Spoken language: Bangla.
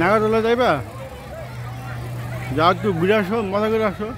নাগাতলা যাইবা যা একটু ঘুরে আসো মজা করে আসো